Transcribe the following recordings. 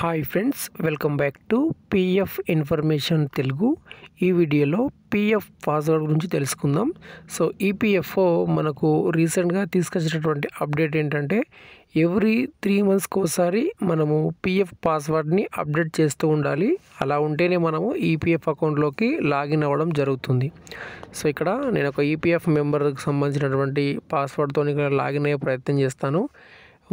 hi friends welcome back to PF information Telugu ఈ వీడియోలో PF password గురించి తెలుసుకుందాం సో ఈపిఎఫ్ఓ మనకు రీసెంట్గా తీసుకొచ్చినటువంటి అప్డేట్ ఏంటంటే ఎవ్రీ త్రీ మంత్స్కి ఒకసారి మనము పిఎఫ్ పాస్వర్డ్ని అప్డేట్ చేస్తూ ఉండాలి అలా ఉంటేనే మనము ఈపీఎఫ్ అకౌంట్లోకి లాగిన్ అవ్వడం జరుగుతుంది సో ఇక్కడ నేను ఒక ఈపీఎఫ్ మెంబర్కి సంబంధించినటువంటి పాస్వర్డ్తో ఇక్కడ లాగిన్ అయ్యే ప్రయత్నం చేస్తాను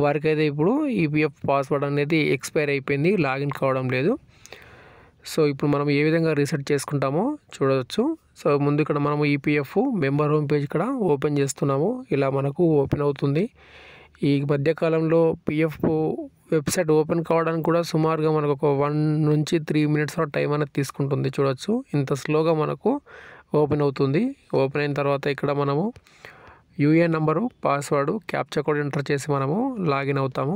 వారికైతే ఇప్పుడు ఈపీఎఫ్ e పాస్వర్డ్ అనేది ఎక్స్పైర్ అయిపోయింది లాగిన్ కావడం లేదు సో ఇప్పుడు మనం ఏ విధంగా రీసెట్ చేసుకుంటామో చూడవచ్చు సో ముందు ఇక్కడ మనము ఈపీఎఫ్ మెంబర్ హోమ్ పేజ్ ఇక్కడ ఓపెన్ చేస్తున్నాము ఇలా మనకు ఓపెన్ అవుతుంది ఈ మధ్యకాలంలో పిఎఫ్ వెబ్సైట్ ఓపెన్ కావడానికి కూడా సుమారుగా మనకు ఒక వన్ నుంచి త్రీ మినిట్స్ టైం అనేది తీసుకుంటుంది చూడవచ్చు ఇంత స్లోగా మనకు ఓపెన్ అవుతుంది ఓపెన్ అయిన తర్వాత ఇక్కడ మనము UA number password capture code enter చేసి మనము లాగిన్ అవుతాము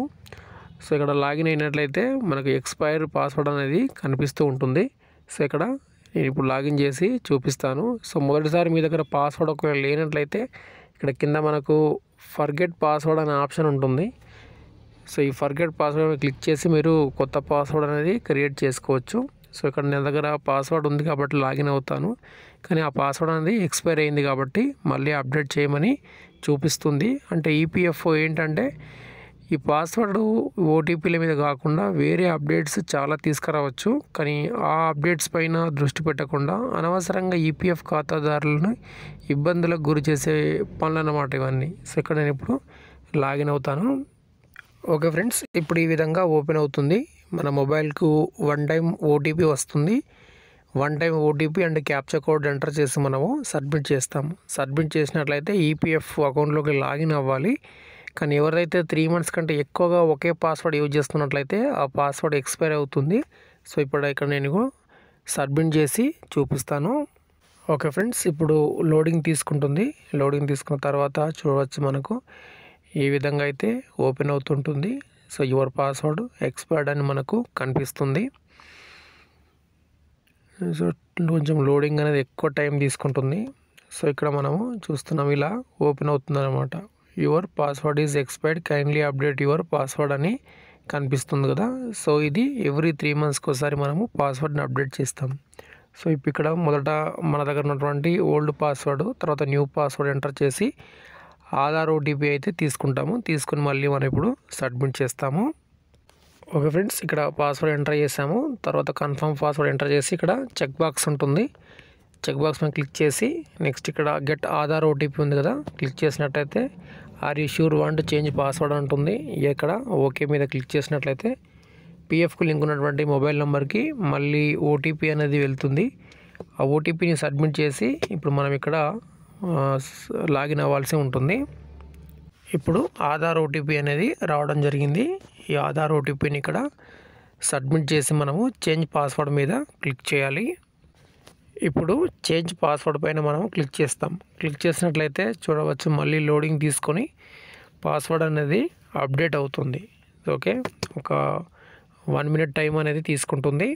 సో ఇక్కడ లాగిన్ అయినట్లయితే మనకు ఎక్స్పైర్ పాస్వర్డ్ అనేది కనిపిస్తూ ఉంటుంది సో ఇక్కడ నేను ఇప్పుడు లాగిన్ చేసి చూపిస్తాను సో మొదటిసారి మీ దగ్గర పాస్వర్డ్ ఒకవేళ లేనట్లయితే ఇక్కడ కింద మనకు ఫర్గెట్ పాస్వర్డ్ అనే ఆప్షన్ ఉంటుంది సో ఈ ఫర్గెట్ పాస్వర్డ్ క్లిక్ చేసి మీరు కొత్త పాస్వర్డ్ అనేది క్రియేట్ చేసుకోవచ్చు సో ఇక్కడ నా దగ్గర పాస్వర్డ్ ఉంది కాబట్టి లాగిన్ అవుతాను కానీ ఆ పాస్వర్డ్ అనేది ఎక్స్పైర్ అయింది కాబట్టి మళ్ళీ అప్డేట్ చేయమని చూపిస్తుంది అంటే ఈపీఎఫ్ఓ e ఏంటంటే ఈ పాస్వర్డ్ ఓటీపీల మీద కాకుండా వేరే అప్డేట్స్ చాలా తీసుకురావచ్చు కానీ ఆ అప్డేట్స్ పైన దృష్టి పెట్టకుండా అనవసరంగా ఈపీఎఫ్ e ఖాతాదారులను ఇబ్బందులకు గురి చేసే పనులు అన్నమాట ఇవన్నీ సో ఇక్కడ నేను ఇప్పుడు లాగిన్ అవుతాను ఓకే ఫ్రెండ్స్ ఇప్పుడు ఈ విధంగా ఓపెన్ అవుతుంది మన మొబైల్కు వన్ టైం ఓటీపీ వస్తుంది one time OTP and capture code enter చేసి మనము సబ్మిట్ చేస్తాము సబ్మిట్ చేసినట్లయితే ఈపీఎఫ్ అకౌంట్లోకి లాగిన్ అవ్వాలి కానీ ఎవరైతే త్రీ మంత్స్ కంటే ఎక్కువగా ఒకే పాస్వర్డ్ యూజ్ చేస్తున్నట్లయితే ఆ పాస్వర్డ్ ఎక్స్పైర్ అవుతుంది సో ఇప్పుడు ఇక్కడ నేను సబ్మిట్ చేసి చూపిస్తాను ఓకే ఫ్రెండ్స్ ఇప్పుడు లోడింగ్ తీసుకుంటుంది లోడింగ్ తీసుకున్న తర్వాత చూడవచ్చు మనకు ఈ విధంగా అయితే ఓపెన్ అవుతుంటుంది సో యువర్ పాస్వర్డ్ ఎక్స్పైర్డ్ అని మనకు కనిపిస్తుంది సో కొంచెం లోడింగ్ అనేది ఎక్కువ టైం తీసుకుంటుంది సో ఇక్కడ మనము చూస్తున్నాం ఇలా ఓపెన్ అవుతుంది అనమాట your password is expired kindly update your password అని కనిపిస్తుంది కదా సో ఇది ఎవ్రీ త్రీ మంత్స్కి ఒకసారి మనము పాస్వర్డ్ని అప్డేట్ చేస్తాం సో ఇప్పుడు ఇక్కడ మొదట మన దగ్గర ఉన్నటువంటి ఓల్డ్ పాస్వర్డ్ తర్వాత న్యూ పాస్వర్డ్ ఎంటర్ చేసి ఆధార్ ఓటీపీ అయితే తీసుకుంటాము తీసుకుని మళ్ళీ మనం ఇప్పుడు సబ్మిట్ చేస్తాము ఓకే ఫ్రెండ్స్ ఇక్కడ పాస్వర్డ్ ఎంటర్ చేసాము తర్వాత కన్ఫర్మ్ పాస్వర్డ్ ఎంటర్ చేసి ఇక్కడ చెక్ బాక్స్ ఉంటుంది చెక్ బాక్స్ మీద క్లిక్ చేసి నెక్స్ట్ ఇక్కడ గెట్ ఆధార్ ఓటీపీ ఉంది కదా క్లిక్ చేసినట్లయితే are you sure want change password అంటుంది ఇక్కడ ఓకే మీద క్లిక్ చేసినట్లయితే పిఎఫ్కు లింక్ ఉన్నటువంటి మొబైల్ నెంబర్కి మళ్ళీ ఓటీపీ అనేది వెళ్తుంది ఆ ఓటీపీని సబ్మిట్ చేసి ఇప్పుడు మనం ఇక్కడ లాగిన్ అవ్వాల్సి ఉంటుంది ఇప్పుడు ఆధార్ ఓటీపీ అనేది రావడం జరిగింది ఈ ఆధార్ ఓటీపీని ఇక్కడ సబ్మిట్ చేసి మనము చేంజ్ పాస్వర్డ్ మీద క్లిక్ చేయాలి ఇప్పుడు చేంజ్ పాస్వర్డ్ పైన మనం క్లిక్ చేస్తాం క్లిక్ చేసినట్లయితే చూడవచ్చు మళ్ళీ లోడింగ్ తీసుకొని పాస్వర్డ్ అనేది అప్డేట్ అవుతుంది ఓకే ఒక వన్ మినిట్ టైం అనేది తీసుకుంటుంది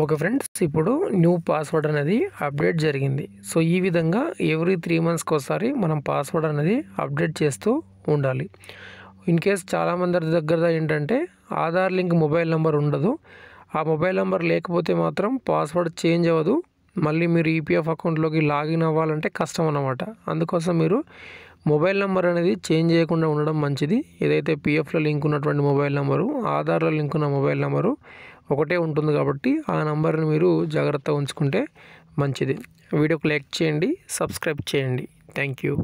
ఓకే ఫ్రెండ్స్ ఇప్పుడు న్యూ పాస్వర్డ్ అనేది అప్డేట్ జరిగింది సో ఈ విధంగా ఎవ్రీ త్రీ మంత్స్కి ఒకసారి మనం పాస్వర్డ్ అనేది అప్డేట్ చేస్తూ ఉండాలి ఇన్ కేస్ చాలామంది దగ్గర ఏంటంటే ఆధార్ లింక్ మొబైల్ నెంబర్ ఉండదు ఆ మొబైల్ నెంబర్ లేకపోతే మాత్రం పాస్వర్డ్ చేంజ్ అవ్వదు మళ్ళీ మీరు ఈపీఎఫ్ అకౌంట్లోకి లాగిన్ అవ్వాలంటే కష్టం అన్నమాట అందుకోసం మీరు మొబైల్ నెంబర్ అనేది చేంజ్ చేయకుండా ఉండడం మంచిది ఏదైతే పిఎఫ్లో లింక్ ఉన్నటువంటి మొబైల్ నెంబరు ఆధార్లో లింక్ ఉన్న మొబైల్ నెంబరు ఒకటే ఉంటుంది కాబట్టి ఆ నెంబర్ని మీరు జాగ్రత్తగా ఉంచుకుంటే మంచిది వీడియోకి లైక్ చేయండి సబ్స్క్రైబ్ చేయండి థ్యాంక్ యూ